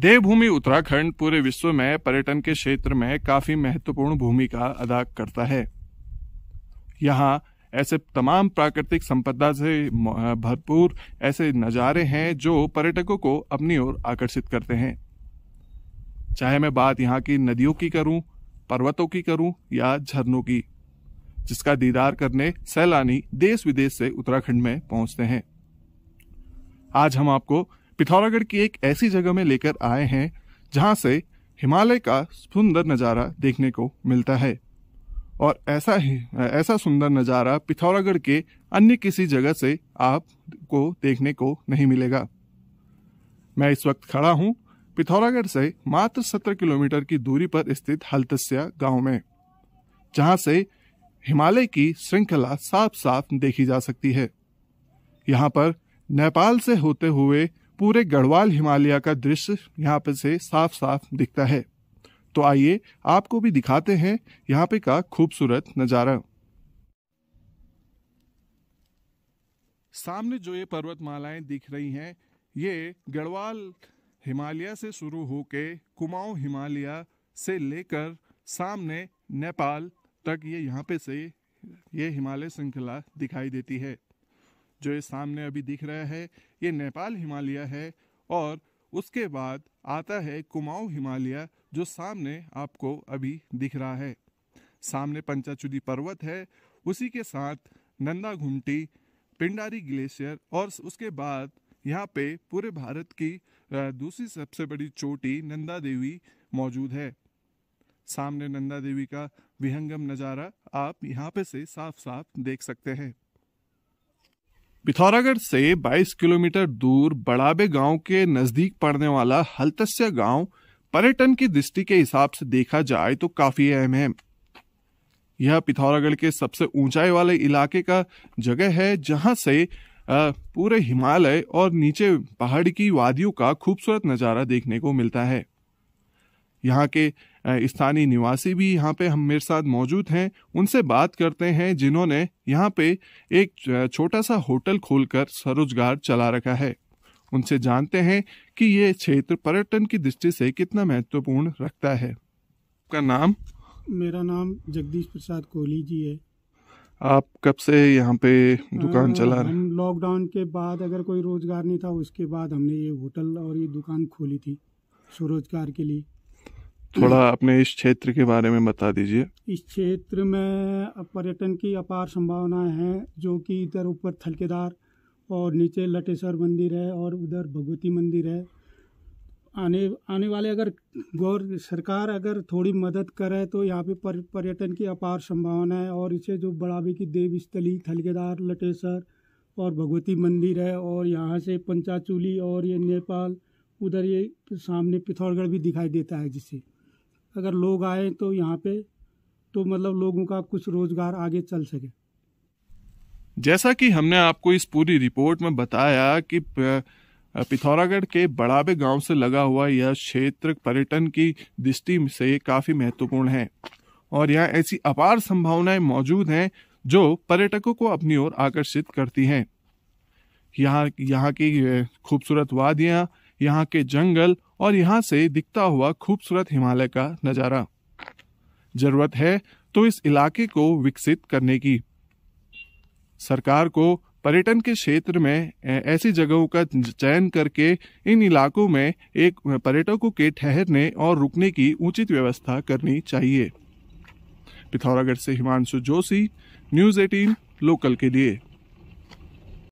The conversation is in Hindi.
देवभूमि उत्तराखंड पूरे विश्व में पर्यटन के क्षेत्र में काफी महत्वपूर्ण भूमिका अदा करता है यहाँ ऐसे तमाम प्राकृतिक संपदा से भरपूर ऐसे नज़ारे हैं जो पर्यटकों को अपनी ओर आकर्षित करते हैं चाहे मैं बात यहाँ की नदियों की करूँ पर्वतों की करूँ या झरनों की जिसका दीदार करने सैलानी देश विदेश से उत्तराखंड में पहुंचते हैं आज हम आपको पिथौरागढ़ की एक ऐसी जगह में लेकर आए हैं जहां से हिमालय का सुंदर नज़ारा देखने को मिलता है और ऐसा ही ऐसा सुंदर नज़ारा पिथौरागढ़ के अन्य किसी जगह से आपको देखने को नहीं मिलेगा मैं इस वक्त खड़ा हूँ पिथौरागढ़ से मात्र सत्रह किलोमीटर की दूरी पर स्थित हलतस्या गांव में जहां से हिमालय की श्रृंखला साफ साफ देखी जा सकती है यहाँ पर नेपाल से होते हुए पूरे गढ़वाल हिमालय का दृश्य यहाँ पर से साफ साफ दिखता है तो आइए आपको भी दिखाते हैं यहाँ पे का खूबसूरत नज़ारा सामने जो ये पर्वतमालाएं दिख रही हैं ये गढ़वाल हिमालय से शुरू होके कुमाऊं हिमालय से लेकर सामने नेपाल तक ये यहाँ पे से ये हिमालय श्रृंखला दिखाई देती है जो ये सामने अभी दिख रहा है ये नेपाल हिमालय है और उसके बाद आता है कुमाऊं हिमालय जो सामने आपको अभी दिख रहा है सामने पंचाचुली पर्वत है उसी के साथ नंदा घुमटी पिंडारी ग्लेशियर और उसके बाद यहाँ पे पूरे भारत की दूसरी सबसे बड़ी चोटी नंदा देवी मौजूद है सामने नंदा देवी का विहंगम नज़ारा आप यहाँ पे से साफ साफ देख सकते हैं पिथौरागढ़ से 22 किलोमीटर दूर बड़ाबे गांव के नजदीक पड़ने वाला हलतस्या गांव पर्यटन की दृष्टि के हिसाब से देखा जाए तो काफी अहम है यह पिथौरागढ़ के सबसे ऊंचाई वाले इलाके का जगह है जहां से पूरे हिमालय और नीचे पहाड़ की वादियों का खूबसूरत नज़ारा देखने को मिलता है यहाँ के स्थानीय निवासी भी यहाँ पे हम मेरे साथ मौजूद हैं उनसे बात करते हैं जिन्होंने यहाँ पे एक छोटा सा होटल खोलकर स्वरोजगार चला रखा है उनसे जानते हैं कि ये क्षेत्र पर्यटन की दृष्टि से कितना महत्वपूर्ण रखता है आपका नाम मेरा नाम जगदीश प्रसाद कोहली जी है आप कब से यहाँ पे दुकान चला रहे हैं लॉकडाउन के बाद अगर कोई रोजगार नहीं था उसके बाद हमने ये होटल और ये दुकान खोली थी स्वरोजगार के लिए थोड़ा अपने इस क्षेत्र के बारे में बता दीजिए इस क्षेत्र में पर्यटन की अपार संभावनाएं हैं जो कि इधर ऊपर थलकेदार और नीचे लटेश्वर मंदिर है और उधर भगवती मंदिर है आने आने वाले अगर गौर सरकार अगर थोड़ी मदद करे तो यहाँ पे पर, पर्यटन की अपार संभावना है और इसे जो बड़ावे की स्थली थलकेदार लटेसर और भगवती मंदिर है और यहाँ से पंचाचूली और ये नेपाल उधर ये सामने पिथौरगढ़ भी दिखाई देता है जिससे अगर लोग आए तो यहाँ पे तो मतलब लोगों का कुछ रोजगार आगे चल सके जैसा कि हमने आपको इस पूरी रिपोर्ट में बताया कि पिथौरागढ़ के बड़ाबे गांव से लगा हुआ यह क्षेत्र पर्यटन की दृष्टि से काफ़ी महत्वपूर्ण है और यहाँ ऐसी अपार संभावनाएं मौजूद हैं जो पर्यटकों को अपनी ओर आकर्षित करती हैं यहाँ यहाँ की खूबसूरत वादियाँ यहाँ के जंगल और यहाँ से दिखता हुआ खूबसूरत हिमालय का नज़ारा जरूरत है तो इस इलाके को विकसित करने की सरकार को पर्यटन के क्षेत्र में ऐसी जगहों का चयन करके इन इलाकों में एक पर्यटकों के ठहरने और रुकने की उचित व्यवस्था करनी चाहिए पिथौरागढ़ से हिमांशु जोशी न्यूज़ 18 लोकल के लिए